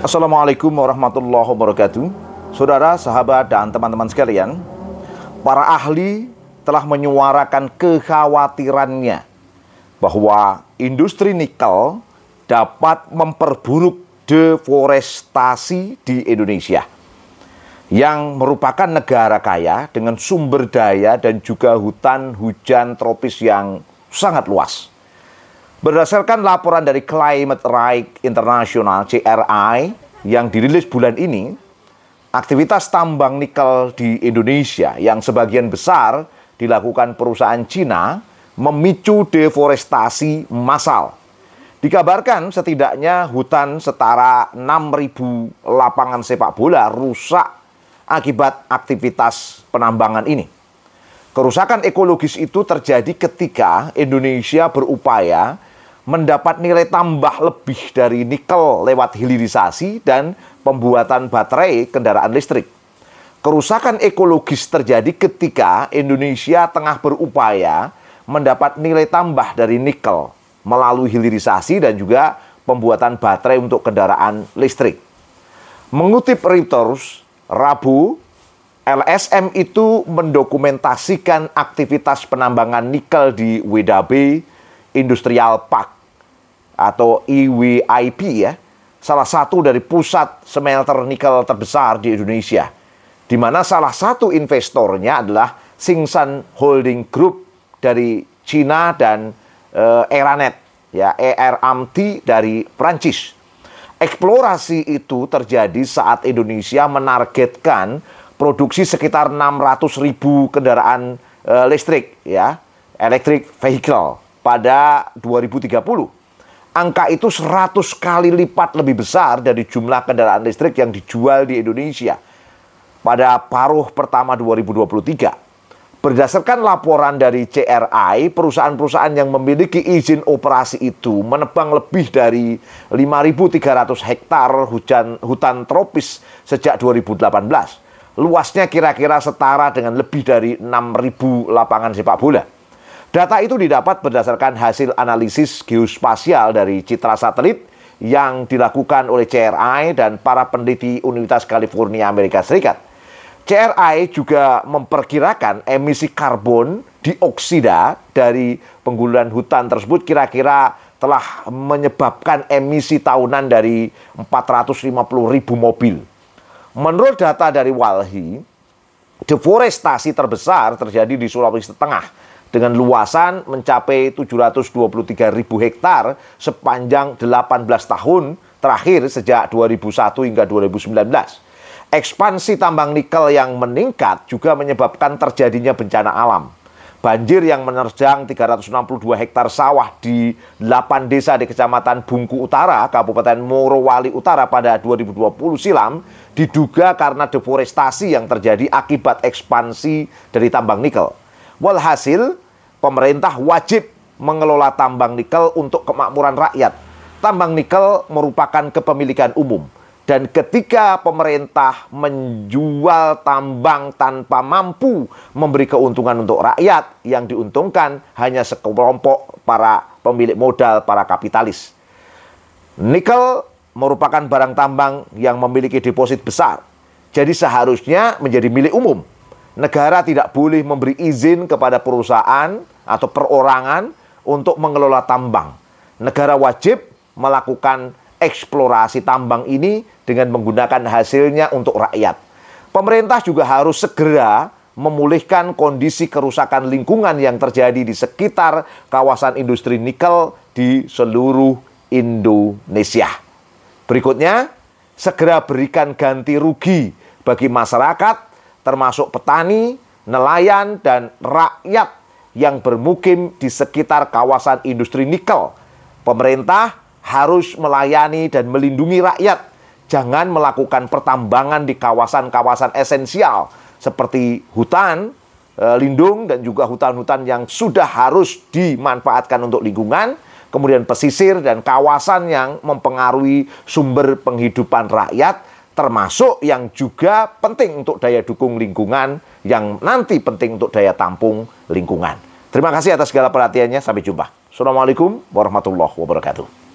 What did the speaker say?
Assalamualaikum warahmatullahi wabarakatuh. Saudara, sahabat, dan teman-teman sekalian, para ahli telah menyuarakan kekhawatirannya bahwa industri nikel dapat memperburuk deforestasi di Indonesia yang merupakan negara kaya dengan sumber daya dan juga hutan hujan tropis yang sangat luas. Berdasarkan laporan dari Climate Right International CRI yang dirilis bulan ini, aktivitas tambang nikel di Indonesia yang sebagian besar dilakukan perusahaan Cina memicu deforestasi massal. Dikabarkan setidaknya hutan setara 6.000 lapangan sepak bola rusak akibat aktivitas penambangan ini. Kerusakan ekologis itu terjadi ketika Indonesia berupaya mendapat nilai tambah lebih dari nikel lewat hilirisasi dan pembuatan baterai kendaraan listrik. Kerusakan ekologis terjadi ketika Indonesia tengah berupaya mendapat nilai tambah dari nikel melalui hilirisasi dan juga pembuatan baterai untuk kendaraan listrik. Mengutip Reuters, Rabu, LSM itu mendokumentasikan aktivitas penambangan nikel di Wedabe Industrial Park atau e IWIP ya, salah satu dari pusat smelter nikel terbesar di Indonesia, di mana salah satu investornya adalah Singsan Holding Group dari Cina dan e, Eranet ya ERAMT dari Prancis. Eksplorasi itu terjadi saat Indonesia menargetkan produksi sekitar 600 ribu kendaraan e, listrik ya electric vehicle pada 2030 angka itu 100 kali lipat lebih besar dari jumlah kendaraan listrik yang dijual di Indonesia pada paruh pertama 2023. Berdasarkan laporan dari CRI, perusahaan-perusahaan yang memiliki izin operasi itu menebang lebih dari 5.300 hektar hujan hutan tropis sejak 2018. Luasnya kira-kira setara dengan lebih dari 6.000 lapangan sepak bola. Data itu didapat berdasarkan hasil analisis geospasial dari citra satelit yang dilakukan oleh CRI dan para peneliti Universitas California Amerika Serikat. CRI juga memperkirakan emisi karbon dioksida dari pengguluran hutan tersebut kira-kira telah menyebabkan emisi tahunan dari 450 ribu mobil. Menurut data dari Walhi, deforestasi terbesar terjadi di Sulawesi Tengah dengan luasan mencapai 723.000 hektar sepanjang 18 tahun terakhir sejak 2001 hingga 2019. Ekspansi tambang nikel yang meningkat juga menyebabkan terjadinya bencana alam. Banjir yang menerjang 362 hektar sawah di 8 desa di Kecamatan Bungku Utara, Kabupaten Morowali Utara pada 2020 silam diduga karena deforestasi yang terjadi akibat ekspansi dari tambang nikel. Walhasil, pemerintah wajib mengelola tambang nikel untuk kemakmuran rakyat. Tambang nikel merupakan kepemilikan umum. Dan ketika pemerintah menjual tambang tanpa mampu memberi keuntungan untuk rakyat, yang diuntungkan hanya sekelompok para pemilik modal, para kapitalis. Nikel merupakan barang tambang yang memiliki deposit besar, jadi seharusnya menjadi milik umum negara tidak boleh memberi izin kepada perusahaan atau perorangan untuk mengelola tambang. Negara wajib melakukan eksplorasi tambang ini dengan menggunakan hasilnya untuk rakyat. Pemerintah juga harus segera memulihkan kondisi kerusakan lingkungan yang terjadi di sekitar kawasan industri nikel di seluruh Indonesia. Berikutnya, segera berikan ganti rugi bagi masyarakat termasuk petani, nelayan, dan rakyat yang bermukim di sekitar kawasan industri nikel. Pemerintah harus melayani dan melindungi rakyat. Jangan melakukan pertambangan di kawasan-kawasan esensial seperti hutan, eh, lindung dan juga hutan-hutan yang sudah harus dimanfaatkan untuk lingkungan, kemudian pesisir dan kawasan yang mempengaruhi sumber penghidupan rakyat termasuk yang juga penting untuk daya dukung lingkungan yang nanti penting untuk daya tampung lingkungan. Terima kasih atas segala perhatiannya. Sampai jumpa. Assalamualaikum warahmatullahi wabarakatuh.